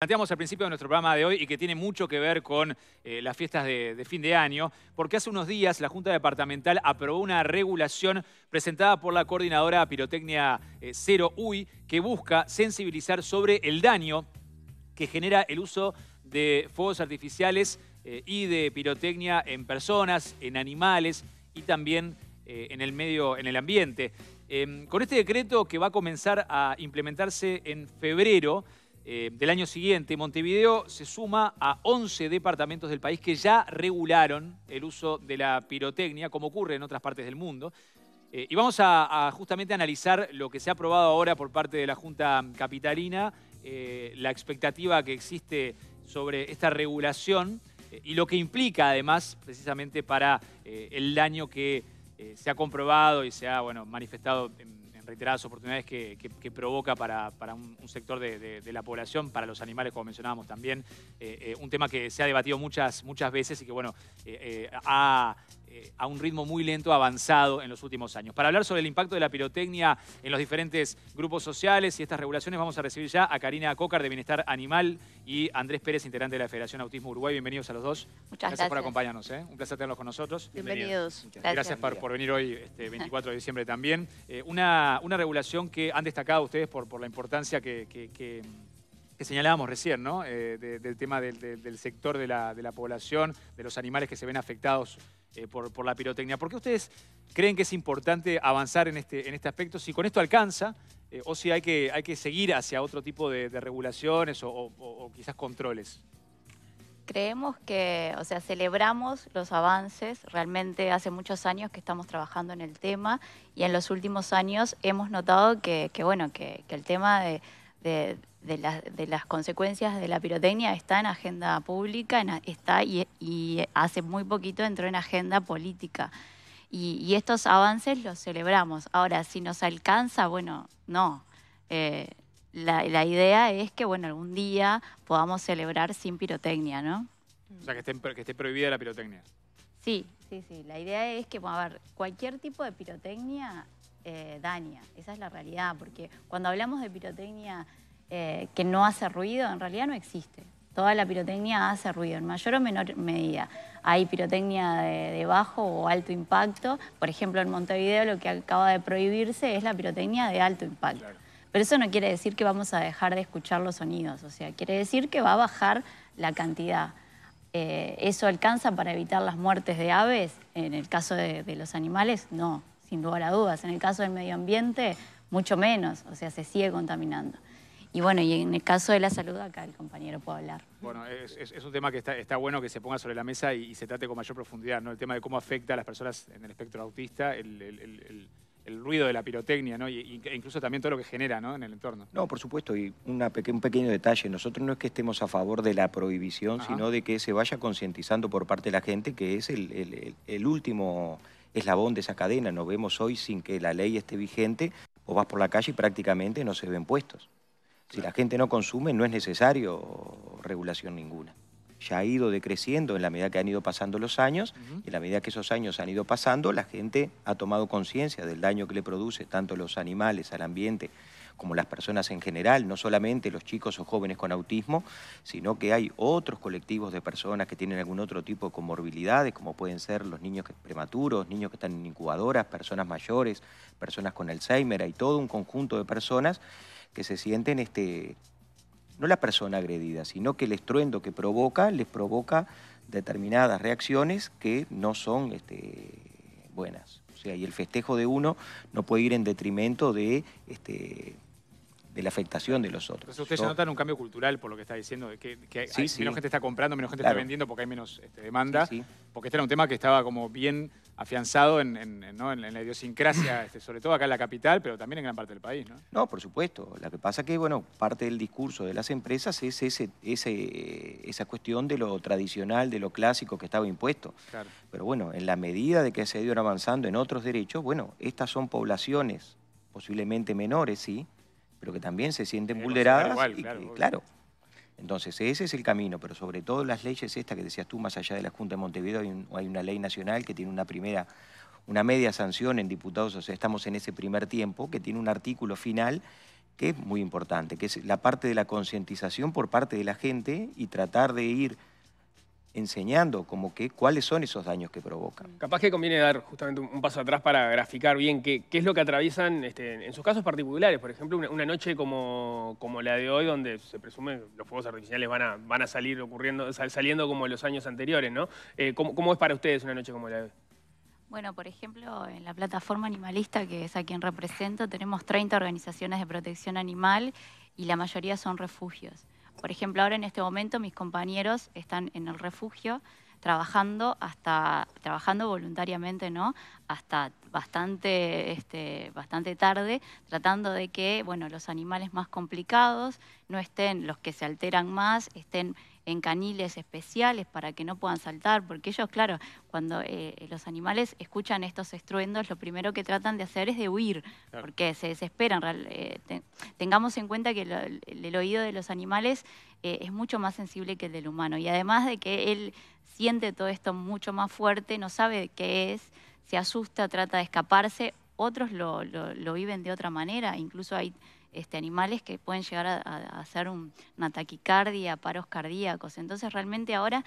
Planteamos al principio de nuestro programa de hoy y que tiene mucho que ver con eh, las fiestas de, fin de año, porque hace unos días la Junta Departamental aprobó una regulación presentada por la coordinadora Pirotecnia eh, Cero UI que busca sensibilizar sobre el daño que genera el uso de fuegos artificiales eh, y de pirotecnia en personas, en animales y también en el medio, en el ambiente. Em, con este decreto que va a comenzar a implementarse en febrero, eh, del año siguiente, Montevideo se suma a 11 departamentos del país que ya regularon el uso de la pirotecnia, como ocurre en otras partes del mundo. Eh, y vamos a, justamente analizar lo que se ha aprobado ahora por parte de la Junta Capitalina, eh, la expectativa que existe sobre esta regulación y lo que implica además precisamente para el daño que se ha comprobado y se ha bueno, manifestado reiteradas oportunidades que, provoca para, un, sector de, la población, para los animales, como mencionábamos también. Eh, eh, un tema que se ha debatido muchas, muchas veces y que, bueno, eh, ha eh, a un ritmo muy lento avanzado en los últimos años. Para hablar sobre el impacto de la pirotecnia en los diferentes grupos sociales y estas regulaciones vamos a recibir ya a Karina Cócar de Bienestar Animal y Andrés Pérez, integrante de la Federación Autismo Uruguay. Bienvenidos a los dos. Muchas gracias. Gracias por acompañarnos. ¿eh? Un placer tenerlos con nosotros. Bienvenidos. Gracias, por, venir hoy, este 24 de diciembre también. Eh, una, una, regulación que han destacado ustedes por, por la importancia que, que, señalábamos recién, ¿no? del tema del, sector de la, de la, población, de los animales que se ven afectados eh, por, la pirotecnia. ¿Por qué ustedes creen que es importante avanzar en este, en este aspecto? Si con esto alcanza eh, o si hay que, hay que seguir hacia otro tipo de, regulaciones o, quizás controles. Creemos que, o sea, celebramos los avances. Realmente hace muchos años que estamos trabajando en el tema y en los últimos años hemos notado que, bueno, que, el tema de, de, de, las consecuencias de la pirotecnia está en agenda pública, está y, hace muy poquito entró en agenda política. Y, estos avances los celebramos. Ahora, si nos alcanza, bueno, no. Eh, la, idea es que, bueno, algún día podamos celebrar sin pirotecnia, ¿no? O sea, que esté, esté prohibida la pirotecnia. Sí, sí, sí. La idea es que, bueno, a ver, cualquier tipo de pirotecnia eh, daña. Esa es la realidad, porque cuando hablamos de pirotecnia eh, que no hace ruido, en realidad no existe. Toda la pirotecnia hace ruido, en mayor o menor medida. Hay pirotecnia de, bajo o alto impacto. Por ejemplo, en Montevideo lo que acaba de prohibirse es la pirotecnia de alto impacto. Pero eso no quiere decir que vamos a dejar de escuchar los sonidos, o sea, quiere decir que va a bajar la cantidad. Eh, ¿Eso alcanza para evitar las muertes de aves? En el caso de, de, los animales, no, sin lugar a dudas. En el caso del medio ambiente, mucho menos, o sea, se sigue contaminando. Y bueno, y en el caso de la salud, acá el compañero puede hablar. Bueno, es, un tema que está, bueno que se ponga sobre la mesa y, se trate con mayor profundidad, ¿no? El tema de cómo afecta a las personas en el espectro autista el, ruido de la pirotecnia, ¿no? e incluso también todo lo que genera, ¿no? En el entorno. No, por supuesto, y un pequeño detalle. Nosotros no es que estemos a favor de la prohibición, sino de que se vaya concientizando por parte de la gente, que es el último eslabón de esa cadena. Nos vemos hoy sin que la ley esté vigente, o vas por la calle y prácticamente no se ven puestos. Si la gente no consume, no es necesario regulación ninguna. Ya ha ido decreciendo en la medida que han ido pasando los años, y en la medida que esos años han ido pasando, la gente ha tomado conciencia del daño que le produce tanto los animales al ambiente como las personas en general, no solamente los chicos o jóvenes con autismo, sino que hay otros colectivos de personas que tienen algún otro tipo de comorbilidades, como pueden ser los niños prematuros, niños que están en incubadoras, personas mayores, personas con Alzheimer, hay todo un conjunto de personas que se sienten, este, no la persona agredida, sino que el estruendo que provoca les provoca determinadas reacciones que no son este, buenas. O sea, y el festejo de uno no puede ir en detrimento de este, de la afectación de los otros. Entonces ustedes notan un cambio cultural por lo que está diciendo, de que, menos gente está comprando, menos gente está vendiendo porque hay menos este, demanda, porque este era un tema que estaba como bien afianzado en, la idiosincrasia, este, sobre todo acá en la capital, pero también en gran parte del país, ¿no? por supuesto. Lo que pasa es que, bueno, parte del discurso de las empresas es ese, esa cuestión de lo tradicional, de lo clásico que estaba impuesto. Pero bueno, en la medida de que se ido avanzando en otros derechos, bueno, estas son poblaciones posiblemente menores, sí, pero que también se sienten vulneradas. y claro, Entonces, ese es el camino, pero sobre todo las leyes estas que decías tú, más allá de la Junta de Montevideo, hay, hay una ley nacional que tiene una primera, una media sanción en diputados, o sea, estamos en ese primer tiempo, que tiene un artículo final que es muy importante, que es la parte de la concientización por parte de la gente y tratar de ir enseñando como que cuáles son esos daños que provocan. Mm. Capaz que conviene dar justamente un, paso atrás para graficar bien qué, es lo que atraviesan este, en sus casos particulares. Por ejemplo, una, noche como, la de hoy, donde se presume los fuegos artificiales van a, van a salir ocurriendo, saliendo como los años anteriores, ¿no? Eh, ¿Cómo es para ustedes una noche como la de hoy? Bueno, por ejemplo, en la plataforma animalista, que es a quien represento, tenemos 30 organizaciones de protección animal y la mayoría son refugios. Por ejemplo, ahora en este momento mis compañeros están en el refugio trabajando hasta trabajando voluntariamente, ¿no? Hasta bastante este, bastante tarde, tratando de que, bueno, los animales más complicados no estén los que se alteran más, estén en caniles especiales para que no puedan saltar, porque ellos, claro, cuando eh, los animales escuchan estos estruendos, lo primero que tratan de hacer es de huir, porque se desesperan. Eh, tengamos en cuenta que el, oído de los animales eh, es mucho más sensible que el del humano, y además de que él siente todo esto mucho más fuerte, no sabe qué es, se asusta, trata de escaparse, otros lo, lo viven de otra manera, incluso hay este, animales que pueden llegar a, hacer un, una taquicardia, paros cardíacos. Entonces realmente ahora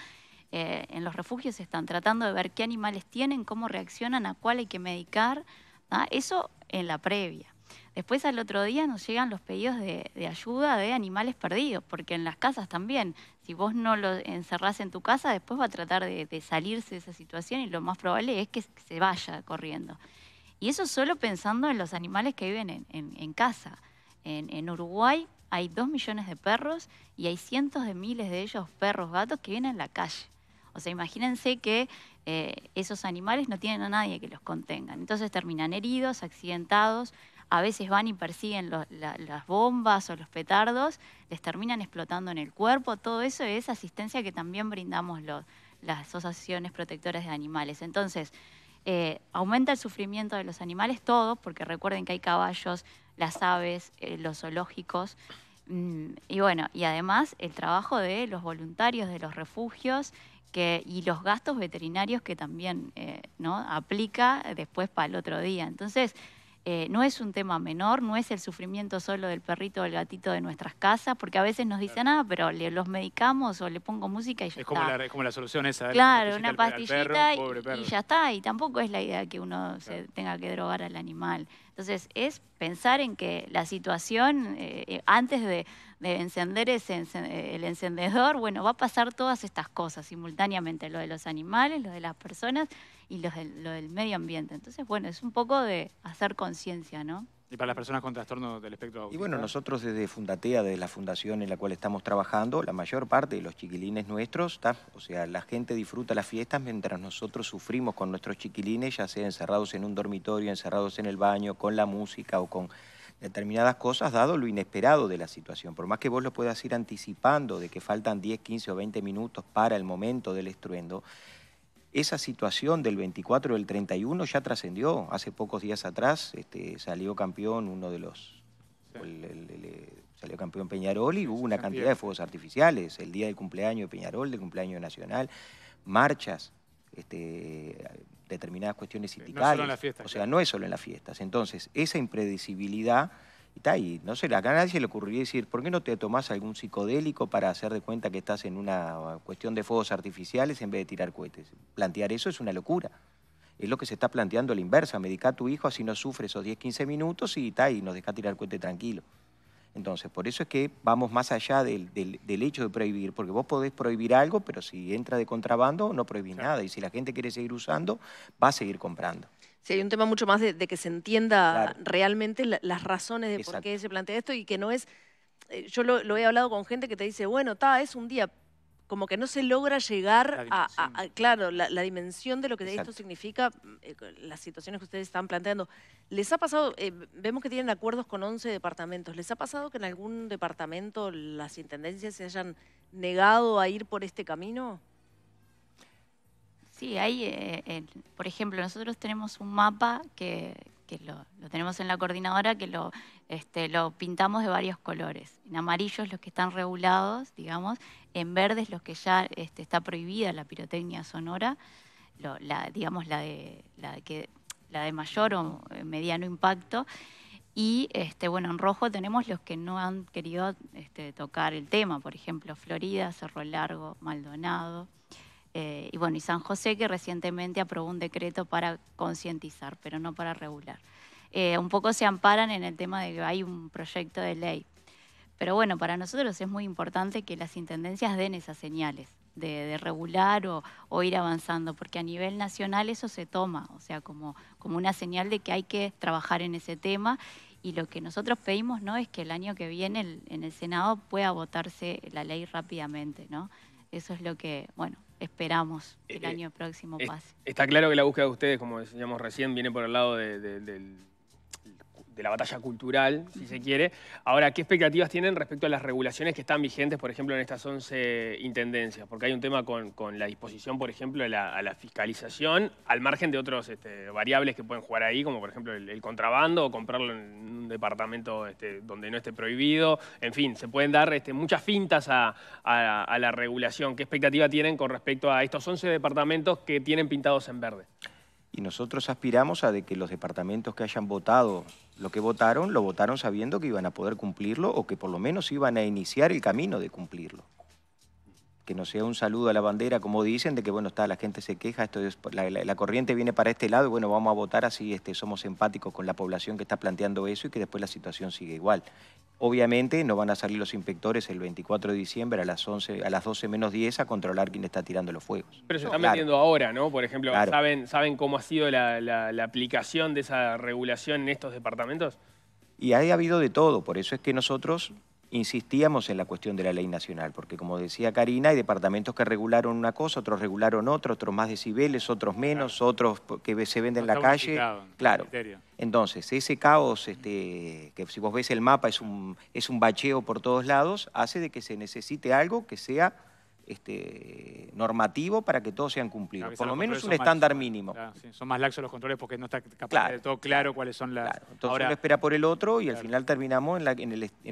eh, en los refugios se están tratando de ver qué animales tienen, cómo reaccionan, a cuál hay que medicar. ¿ah? Eso en la previa. Después al otro día nos llegan los pedidos de, ayuda de animales perdidos, porque en las casas también, si vos no lo encerrás en tu casa, después va a tratar de, salirse de esa situación y lo más probable es que se vaya corriendo. Y eso solo pensando en los animales que viven en casa. En, Uruguay hay dos millones de perros y hay cientos de miles de ellos, perros, gatos, que vienen en la calle. O sea, imagínense que eh, esos animales no tienen a nadie que los contenga. Entonces terminan heridos, accidentados, a veces van y persiguen las bombas o los petardos, les terminan explotando en el cuerpo. Todo eso es asistencia que también brindamos las asociaciones protectoras de animales. Entonces, eh, aumenta el sufrimiento de los animales, todos, porque recuerden que hay caballos, las aves, eh, los zoológicos. Mm, y bueno, y además el trabajo de los voluntarios de los refugios que, y los gastos veterinarios que también eh, ¿no? aplica después para el otro día. Entonces, eh, no es un tema menor, no es el sufrimiento solo del perrito o del gatito de nuestras casas, porque a veces nos dicen, nada ah, pero le, los medicamos o le pongo música y ya está. la, es como la solución esa. Claro, una pastillita, y, ya está. Y tampoco es la idea que uno se tenga que drogar al animal. Entonces, es pensar en que la situación, eh, eh, antes de, encender eh, el encendedor, bueno, va a pasar todas estas cosas simultáneamente, lo de los animales, lo de las personas y lo del medio ambiente. Entonces, bueno, es un poco de hacer conciencia, ¿no? Y para las personas con trastorno del espectro Y bueno, nosotros desde Fundatea, desde la fundación en la cual estamos trabajando, la mayor parte de los chiquilines nuestros, o sea, la gente disfruta las fiestas mientras nosotros sufrimos con nuestros chiquilines, ya sea encerrados en un dormitorio, encerrados en el baño, con la música o con determinadas cosas, dado lo inesperado de la situación. Por más que vos lo puedas ir anticipando de que faltan 10, 15 o 20 minutos para el momento del estruendo, esa situación del 24 del 31 ya trascendió. Hace pocos días atrás este, salió campeón uno de los... salió campeón Peñarol y hubo una cantidad de fuegos artificiales. El día del cumpleaños de Peñarol, del cumpleaños Nacional, marchas, este, determinadas cuestiones sindicales. No O sea, no es solo en las fiestas. Entonces, esa impredecibilidad y, tal y no sé, acá a nadie le ocurriría decir, ¿por qué no te tomás algún psicodélico para hacer de cuenta que estás en una ah, cuestión de fuegos artificiales en vez de tirar cohetes? Plantear eso es una locura. Es lo que se está planteando a la inversa. Medicá a tu hijo, así no sufre esos 10, 15 minutos y, tal y nos deja tirar cohetes tranquilo. Entonces, por eso es que vamos más allá del, hecho de prohibir, porque vos podés prohibir algo, pero si entra de contrabando, no prohibís nada. Y si la gente quiere seguir usando, va a seguir comprando. Sí, hay un tema mucho más de, que se entienda realmente las razones de por qué se plantea esto y que no es... Eh, yo lo, he hablado con gente que te dice, bueno, ta, es un día, como que no se logra llegar a, claro, la, dimensión de lo que esto significa, mm, eh, las situaciones que ustedes están planteando. ¿Les ha pasado, eh, vemos que tienen acuerdos con 11 departamentos, ¿les ha pasado que en algún departamento las intendencias se hayan negado a ir por este camino? Sí, ahí, eh, por ejemplo, nosotros tenemos un mapa que, lo, tenemos en la coordinadora, que lo, este, pintamos de varios colores. En amarillos los que están regulados, digamos, en verdes los que ya este, está prohibida la pirotecnia sonora, la, digamos la de, de mayor o eh, mediano impacto. Y este, bueno, en rojo tenemos los que no han querido este, tocar el tema, por ejemplo, Florida, Cerro Largo, Maldonado. Eh, y bueno, y San José que recientemente aprobó un decreto para concientizar, pero no para regular. Eh, un poco se amparan en el tema de que hay un proyecto de ley. Pero bueno, para nosotros es muy importante que las intendencias den esas señales de, regular o, ir avanzando, porque a nivel nacional eso se toma, o sea, como, como una señal de que hay que trabajar en ese tema. Y lo que nosotros pedimos no es que el año que viene en el Senado pueda votarse la ley rápidamente, ¿no? Eso es lo que, bueno, esperamos el eh, año próximo pase. Está claro que la búsqueda de ustedes, como decíamos recién, viene por el lado de, del la batalla cultural, si se quiere. Ahora, ¿qué expectativas tienen respecto a las regulaciones que están vigentes, por ejemplo, en estas 11 intendencias? Porque hay un tema con, la disposición, por ejemplo, a la, fiscalización, al margen de otras este, variables que pueden jugar ahí, como por ejemplo el, contrabando o comprarlo en un departamento este, donde no esté prohibido. En fin, se pueden dar este, muchas fintas a, la regulación. ¿Qué expectativa tienen con respecto a estos 11 departamentos que tienen pintados en verde? Y nosotros aspiramos a que los departamentos que hayan votado lo que votaron, lo votaron sabiendo que iban a poder cumplirlo o que por lo menos iban a iniciar el camino de cumplirlo que no sea un saludo a la bandera, como dicen, de que bueno, está, la gente se queja, esto la, corriente viene para este lado y bueno, vamos a votar así, este, somos empáticos con la población que está planteando eso y que después la situación sigue igual. Obviamente no van a salir los inspectores el 24 de diciembre a las 11, a las 12 menos 10 a controlar quién está tirando los fuegos. Pero se están metiendo ahora, ¿no? Por ejemplo, ¿saben, ¿saben cómo ha sido la, la aplicación de esa regulación en estos departamentos? Y ha habido de todo, por eso es que nosotros insistíamos en la cuestión de la ley nacional, porque como decía Karina, hay departamentos que regularon una cosa, otros regularon otra, otros más decibeles, otros menos, otros que se venden en la calle. Claro. Entonces, ese caos, este, que si vos ves el mapa es un, es un bacheo por todos lados, hace de que se necesite algo que sea este, normativo para que todos sean cumplidos. Por lo menos un estándar mínimo. son más laxos los controles porque no está capaz todo claro cuáles son las... Ahora, uno espera por el otro y al final terminamos en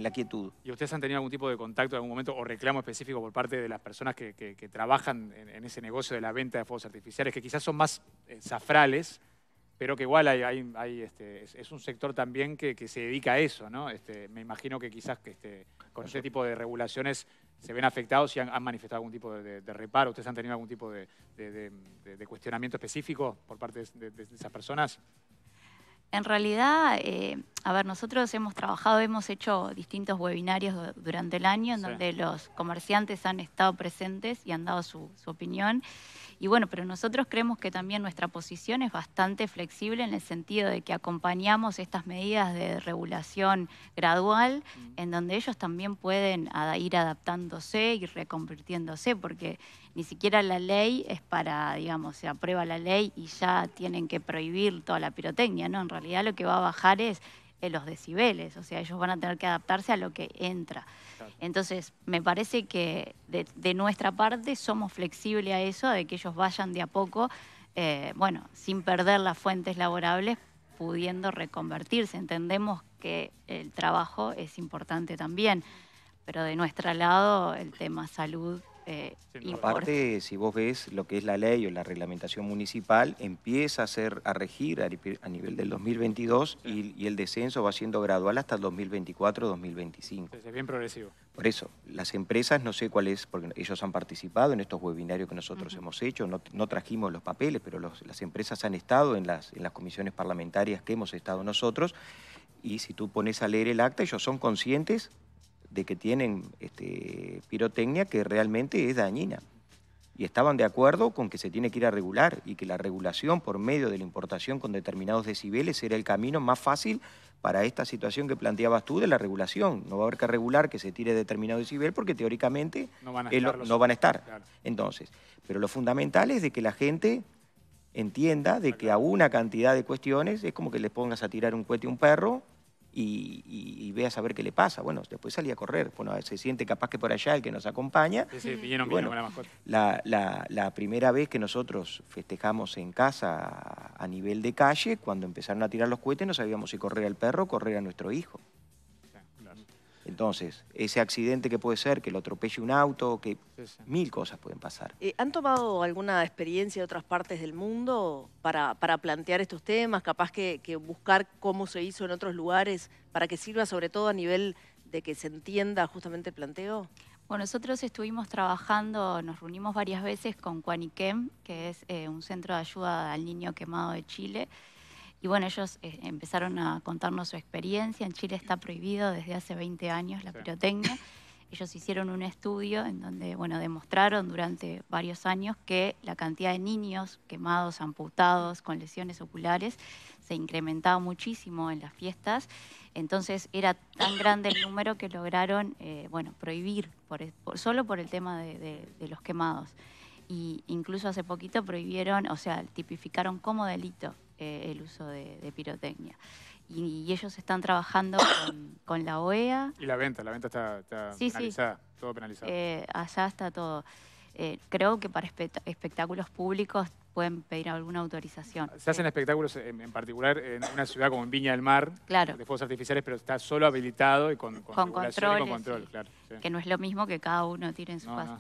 la, quietud. ¿Y ustedes han tenido algún tipo de contacto en algún momento o reclamo específico por parte de las personas que, trabajan en, ese negocio de la venta de fuegos artificiales, que quizás son más eh, zafrales, pero que igual hay, hay, este, es, un sector también que, se dedica a eso, ¿no? Este, me imagino que quizás que este, con ese tipo de regulaciones se ven afectados y han, manifestado algún tipo de, reparo. ¿Ustedes han tenido algún tipo de cuestionamiento específico por parte de esas personas? En realidad, eh, a ver, nosotros hemos trabajado, hemos hecho distintos webinarios durante el año en donde los comerciantes han estado presentes y han dado su, su opinión. Y bueno, pero nosotros creemos que también nuestra posición es bastante flexible en el sentido de que acompañamos estas medidas de regulación gradual, en donde ellos también pueden ir adaptándose y reconvirtiéndose, porque ni siquiera la ley es para, digamos, se aprueba la ley y ya tienen que prohibir toda la pirotecnia, ¿no? En realidad lo que va a bajar es eh, los decibeles, o sea, ellos van a tener que adaptarse a lo que entra. Entonces, me parece que de, nuestra parte somos flexibles a eso, de que ellos vayan de a poco, eh, bueno, sin perder las fuentes laborables, pudiendo reconvertirse. Entendemos que el trabajo es importante también, pero de nuestro lado el tema salud eh, Aparte, si vos ves lo que es la ley o la reglamentación municipal, empieza a, ser, a regir a, nivel del 2022 y, el descenso va siendo gradual hasta el 2024-2025. Es bien progresivo. Por eso, las empresas, no sé cuál es, porque ellos han participado en estos webinarios que nosotros hemos hecho, no, trajimos los papeles, pero las empresas han estado en las comisiones parlamentarias que hemos estado nosotros, y si tú pones a leer el acta, ellos son conscientes de que tienen este, pirotecnia que realmente es dañina. Y estaban de acuerdo con que se tiene que ir a regular y que la regulación por medio de la importación con determinados decibeles era el camino más fácil para esta situación que planteabas tú de la regulación. No va a haber que regular que se tire determinado decibel porque teóricamente no van a estar. Entonces, pero lo fundamental es de que la gente entienda de que a una cantidad de cuestiones es como que le pongas a tirar un cohete a un perro y, ve a saber qué le pasa. Bueno, después salí a correr. Bueno, se siente capaz que por allá el que nos acompaña. Sí, sí, bueno, la, la, la, primera vez que nosotros festejamos en casa a, a nivel de calle, cuando empezaron a tirar los cohetes, no sabíamos si correr al perro o correr a nuestro hijo. Entonces, ese accidente que puede ser, que lo atropelle un auto, que mil cosas pueden pasar. Eh, ¿Han tomado alguna experiencia de otras partes del mundo para, plantear estos temas? Capaz que, buscar cómo se hizo en otros lugares para que sirva sobre todo a nivel de que se entienda justamente el planteo. Bueno, nosotros estuvimos trabajando, nos reunimos varias veces con Cuaniquem, que es eh, un centro de ayuda al niño quemado de Chile, y bueno, ellos eh, empezaron a contarnos su experiencia. En Chile está prohibido desde hace 20 años la pirotecnia. Ellos hicieron un estudio en donde, bueno, demostraron durante varios años que la cantidad de niños quemados, amputados, con lesiones oculares, se incrementaba muchísimo en las fiestas. Entonces era tan grande el número que lograron, eh, bueno, prohibir e-, por, solo por el tema de, de los quemados. Y incluso hace poquito prohibieron, o sea, tipificaron como delito eh, el uso de, pirotecnia. Y, ellos están trabajando con, la OEA. Y la venta, la venta está, está penalizada, todo penalizado. Eh, allá está todo. Eh, creo que para espectáculos públicos pueden pedir alguna autorización. Se hacen espectáculos en, particular en una ciudad como en Viña del Mar, de fuegos artificiales, pero está solo habilitado y con, con, control, con control. Claro, Que no es lo mismo que cada uno tire en su no,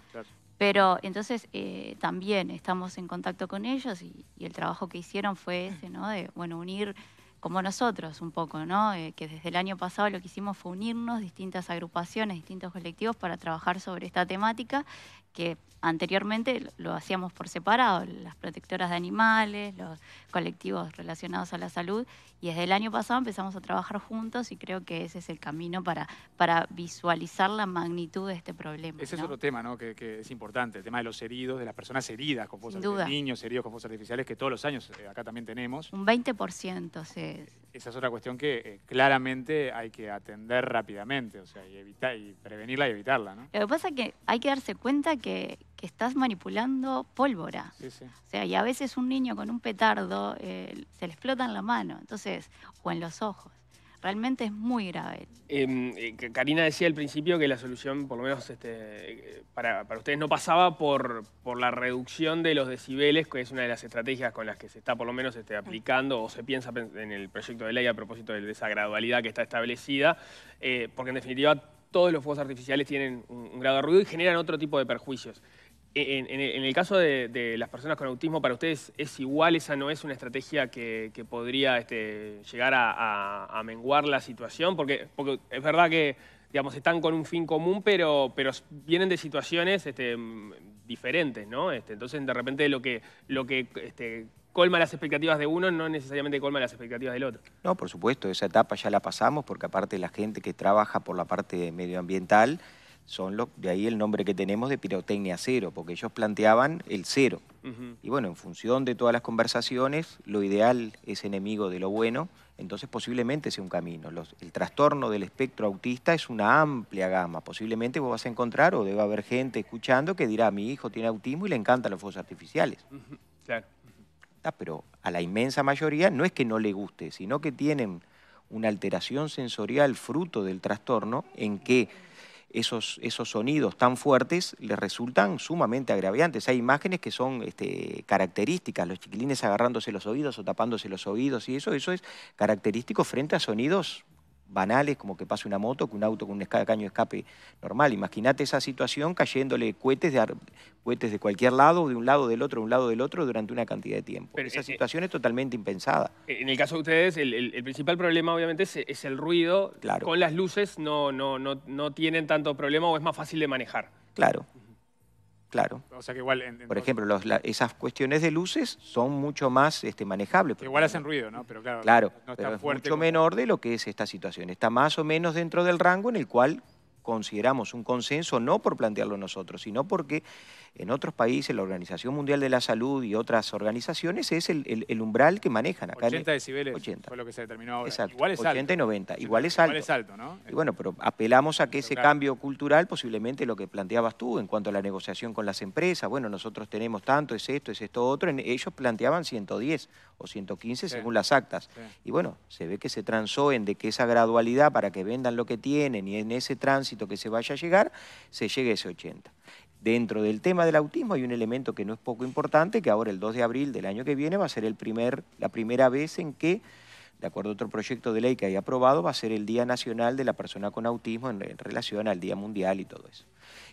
pero entonces eh, también estamos en contacto con ellos y, el trabajo que hicieron fue ese, ¿no? De, bueno, unir como nosotros un poco, ¿no? Eh, que desde el año pasado lo que hicimos fue unirnos distintas agrupaciones, distintos colectivos para trabajar sobre esta temática que anteriormente lo hacíamos por separado, las protectoras de animales, los colectivos relacionados a la salud, y desde el año pasado empezamos a trabajar juntos y creo que ese es el camino para, para visualizar la magnitud de este problema. Ese es otro tema ¿no? que, es importante, el tema de los heridos, de las personas heridas con fosas, de niños heridos con fosas artificiales, que todos los años eh, acá también tenemos. Un 20% se, esa es otra cuestión que eh, claramente hay que atender rápidamente, o sea, y, evitar, y prevenirla y evitarla, ¿no? Lo que pasa es que hay que darse cuenta que, estás manipulando pólvora. O sea, y a veces un niño con un petardo eh, se le explota en la mano, entonces, o en los ojos. Realmente es muy grave. Em, eh, Karina decía al principio que la solución, por lo menos este, eh, para, ustedes, no pasaba por, la reducción de los decibeles, que es una de las estrategias con las que se está por lo menos este, aplicando o se piensa en el proyecto de ley a propósito de esa gradualidad que está establecida, eh, porque en definitiva todos los fuegos artificiales tienen un grado de ruido y generan otro tipo de perjuicios. En, el caso de, las personas con autismo, ¿para ustedes es igual? ¿Esa no es una estrategia que, podría este, llegar a, menguar la situación? Porque, porque es verdad que están con un fin común, pero, vienen de situaciones este, diferentes, ¿no? Este, entonces, de repente, lo que, lo que colma las expectativas de uno no necesariamente colma las expectativas del otro. No, por supuesto, esa etapa ya la pasamos, porque aparte la gente que trabaja por la parte medioambiental son de ahí el nombre que tenemos de pirotecnia cero, porque ellos planteaban el cero. Y bueno, en función de todas las conversaciones, lo ideal es enemigo de lo bueno, entonces posiblemente sea un camino. el trastorno del espectro autista es una amplia gama, posiblemente vos vas a encontrar o debe haber gente escuchando que dirá, mi hijo tiene autismo y le encantan los fuegos artificiales. Ah, pero a la inmensa mayoría no es que no le guste, sino que tienen una alteración sensorial fruto del trastorno en que esos, esos sonidos tan fuertes les resultan sumamente agraviantes. Hay imágenes que son este, características, los chiquilines agarrándose los oídos o tapándose los oídos y eso, eso es característico frente a sonidos banales como que pase una moto, con un auto con un caño de escape normal. Imagínate esa situación cayéndole cohetes de, cohetes de cualquier lado, de un lado, del otro, de un lado, del otro, durante una cantidad de tiempo. Pero esa eh, eh, situación es totalmente impensada. Eh, en el caso de ustedes, el, principal problema obviamente es, es el ruido. Con las luces no, no, no, no tienen tanto problema o es más fácil de manejar. Claro. Claro. por ejemplo, esas cuestiones de luces son mucho más este, manejables. igual hacen ruido, ¿no? Pero claro, no, es mucho menor de lo que es esta situación. Está más o menos dentro del rango en el cual consideramos un consenso, no por plantearlo nosotros, sino porque en otros países, la Organización Mundial de la Salud y otras organizaciones, es el, umbral que manejan acá. 80 decibeles 80. fue lo que se determinó ahora. Igual es 80 y 90, igual es alto. ¿no? Y bueno, pero apelamos a que ese cambio cultural, posiblemente lo que planteabas tú en cuanto a la negociación con las empresas, bueno, nosotros tenemos tanto, es esto, es esto, otro, ellos planteaban 110 o 115 según las actas. Y bueno, se ve que se transó en de que esa gradualidad para que vendan lo que tienen y en ese tránsito que se vaya a llegar, se llegue a ese 80. Dentro del tema del autismo hay un elemento que no es poco importante, que ahora el 2 de abril del año que viene va a ser el primer, la primera vez en que, de acuerdo a otro proyecto de ley que hay aprobado, va a ser el Día Nacional de la Persona con Autismo en, relación al Día Mundial y todo eso.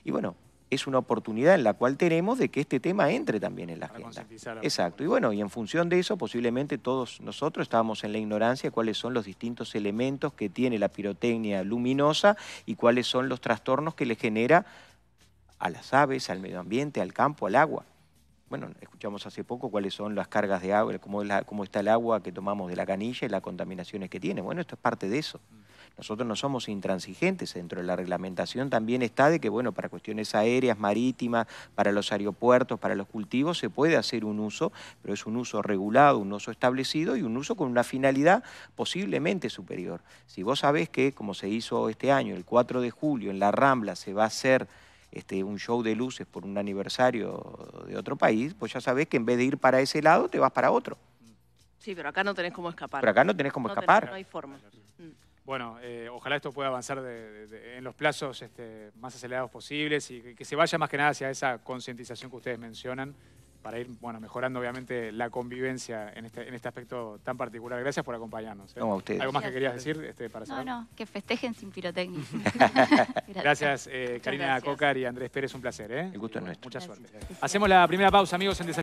Y bueno, es una oportunidad en la cual tenemos de que este tema entre también en la agenda. Exacto. Y bueno, y en función de eso, posiblemente todos nosotros estábamos en la ignorancia de cuáles son los distintos elementos que tiene la pirotecnia luminosa y cuáles son los trastornos que le genera a las aves, al medio ambiente, al campo, al agua. Bueno, escuchamos hace poco cuáles son las cargas de agua, cómo, cómo está el agua que tomamos de la canilla y las contaminaciones que tiene. Bueno, esto es parte de eso. Nosotros no somos intransigentes dentro de la reglamentación, también está de que, bueno, para cuestiones aéreas, marítimas, para los aeropuertos, para los cultivos, se puede hacer un uso, pero es un uso regulado, un uso establecido y un uso con una finalidad posiblemente superior. Si vos sabés que, como se hizo este año, el 4 de julio en la Rambla se va a hacer este, un show de luces por un aniversario de otro país, pues ya sabes que en vez de ir para ese lado, te vas para otro. Sí, pero acá no tenés cómo escapar. Pero acá no tenés cómo escapar. no hay forma. Mm. Bueno, eh, ojalá esto pueda avanzar en los plazos este, más acelerados posibles y que se vaya más que nada hacia esa concientización que ustedes mencionan para ir bueno, mejorando obviamente la convivencia en este, este aspecto tan particular. Gracias por acompañarnos. ¿eh? ¿Algo más que querías decir este, para No, no, que festejen sin pirotecnia. gracias, eh, Karina gracias. y Andrés Pérez, un placer. ¿eh? El gusto es nuestro. Mucha suerte. Hacemos la primera pausa, amigos, en